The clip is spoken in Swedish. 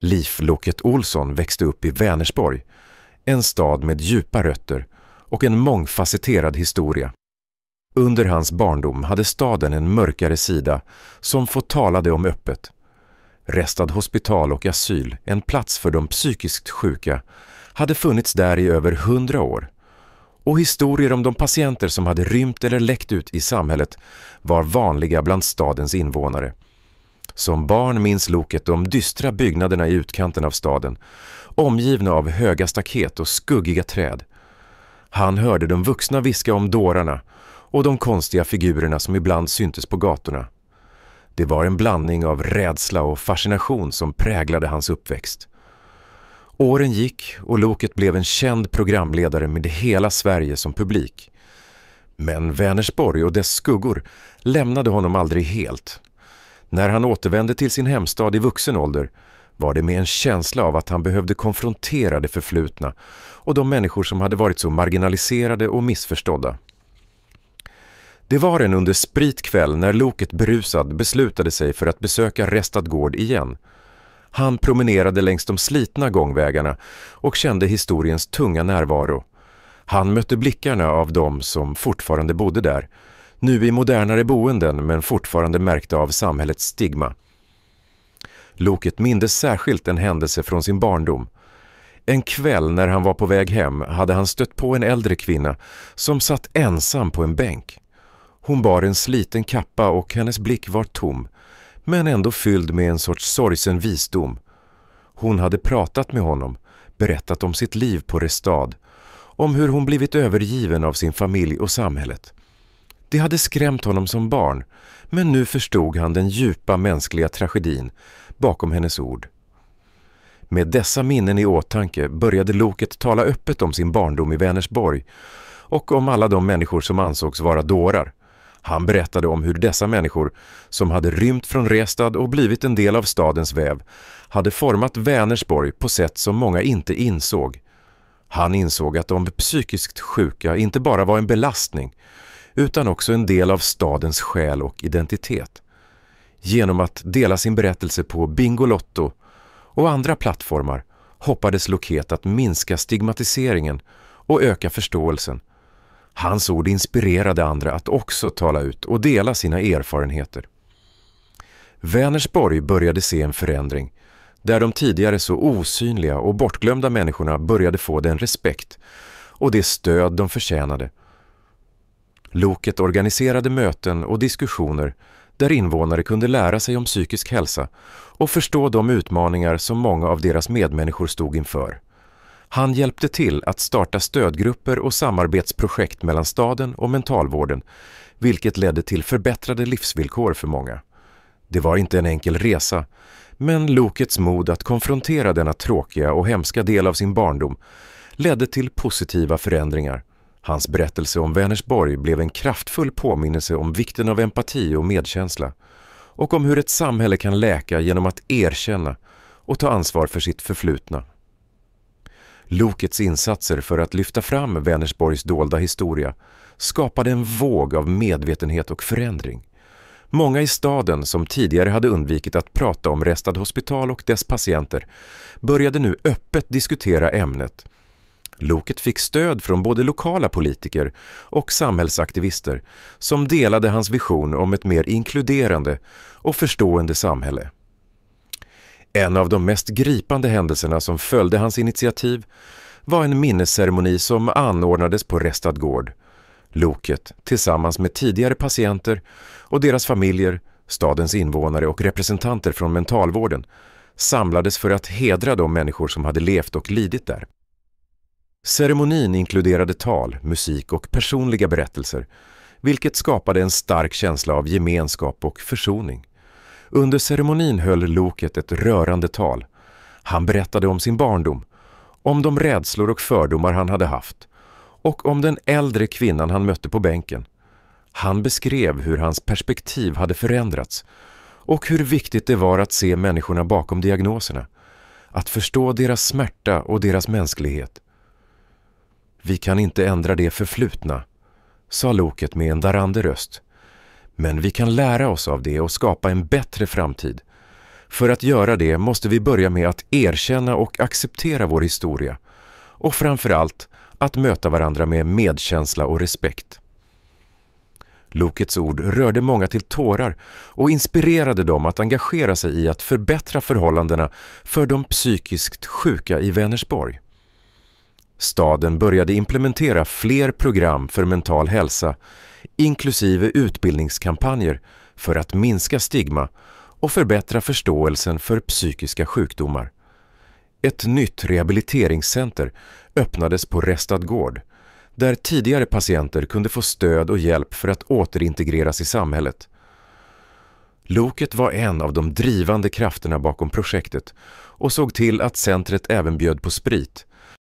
Liv-Loket Olsson växte upp i Vänersborg, en stad med djupa rötter och en mångfacetterad historia. Under hans barndom hade staden en mörkare sida som få talade om öppet. Restad hospital och asyl, en plats för de psykiskt sjuka, hade funnits där i över hundra år. Och historier om de patienter som hade rymt eller läckt ut i samhället var vanliga bland stadens invånare. Som barn minns Loket de dystra byggnaderna i utkanten av staden, omgivna av höga staket och skuggiga träd. Han hörde de vuxna viska om dårarna och de konstiga figurerna som ibland syntes på gatorna. Det var en blandning av rädsla och fascination som präglade hans uppväxt. Åren gick och Loket blev en känd programledare med hela Sverige som publik. Men Vänersborg och dess skuggor lämnade honom aldrig helt. När han återvände till sin hemstad i vuxen ålder var det med en känsla av att han behövde konfrontera det förflutna och de människor som hade varit så marginaliserade och missförstådda. Det var en under spritkväll när Loket berusad beslutade sig för att besöka Restad gård igen. Han promenerade längs de slitna gångvägarna och kände historiens tunga närvaro. Han mötte blickarna av dem som fortfarande bodde där nu i modernare boenden men fortfarande märkta av samhällets stigma. Loket mindes särskilt en händelse från sin barndom. En kväll när han var på väg hem hade han stött på en äldre kvinna som satt ensam på en bänk. Hon bar en sliten kappa och hennes blick var tom, men ändå fylld med en sorts sorgsen visdom. Hon hade pratat med honom, berättat om sitt liv på Restad, om hur hon blivit övergiven av sin familj och samhället. Det hade skrämt honom som barn, men nu förstod han den djupa mänskliga tragedin bakom hennes ord. Med dessa minnen i åtanke började Loket tala öppet om sin barndom i Vänersborg och om alla de människor som ansågs vara dårar. Han berättade om hur dessa människor, som hade rymt från Restad och blivit en del av stadens väv, hade format Vänersborg på sätt som många inte insåg. Han insåg att de psykiskt sjuka inte bara var en belastning utan också en del av stadens själ och identitet. Genom att dela sin berättelse på Bingolotto och andra plattformar hoppades Loket att minska stigmatiseringen och öka förståelsen. Hans ord inspirerade andra att också tala ut och dela sina erfarenheter. Vänersborg började se en förändring där de tidigare så osynliga och bortglömda människorna började få den respekt och det stöd de förtjänade Loket organiserade möten och diskussioner där invånare kunde lära sig om psykisk hälsa och förstå de utmaningar som många av deras medmänniskor stod inför. Han hjälpte till att starta stödgrupper och samarbetsprojekt mellan staden och mentalvården, vilket ledde till förbättrade livsvillkor för många. Det var inte en enkel resa, men Lokets mod att konfrontera denna tråkiga och hemska del av sin barndom ledde till positiva förändringar Hans berättelse om Vänersborg blev en kraftfull påminnelse om vikten av empati och medkänsla och om hur ett samhälle kan läka genom att erkänna och ta ansvar för sitt förflutna. Lokets insatser för att lyfta fram Vänersborgs dolda historia skapade en våg av medvetenhet och förändring. Många i staden som tidigare hade undvikit att prata om Restad Hospital och dess patienter började nu öppet diskutera ämnet Loket fick stöd från både lokala politiker och samhällsaktivister som delade hans vision om ett mer inkluderande och förstående samhälle. En av de mest gripande händelserna som följde hans initiativ var en minnesceremoni som anordnades på Restad gård. Loket, tillsammans med tidigare patienter och deras familjer, stadens invånare och representanter från mentalvården, samlades för att hedra de människor som hade levt och lidit där. Ceremonin inkluderade tal, musik och personliga berättelser, vilket skapade en stark känsla av gemenskap och försoning. Under ceremonin höll Loket ett rörande tal. Han berättade om sin barndom, om de rädslor och fördomar han hade haft och om den äldre kvinnan han mötte på bänken. Han beskrev hur hans perspektiv hade förändrats och hur viktigt det var att se människorna bakom diagnoserna. Att förstå deras smärta och deras mänsklighet. Vi kan inte ändra det förflutna, sa loket med en darrande röst. Men vi kan lära oss av det och skapa en bättre framtid. För att göra det måste vi börja med att erkänna och acceptera vår historia och framförallt att möta varandra med medkänsla och respekt. Lokets ord rörde många till tårar och inspirerade dem att engagera sig i att förbättra förhållandena för de psykiskt sjuka i Vänersborg. Staden började implementera fler program för mental hälsa, inklusive utbildningskampanjer för att minska stigma och förbättra förståelsen för psykiska sjukdomar. Ett nytt rehabiliteringscenter öppnades på Restad gård där tidigare patienter kunde få stöd och hjälp för att återintegreras i samhället. Loket var en av de drivande krafterna bakom projektet och såg till att centret även bjöd på sprit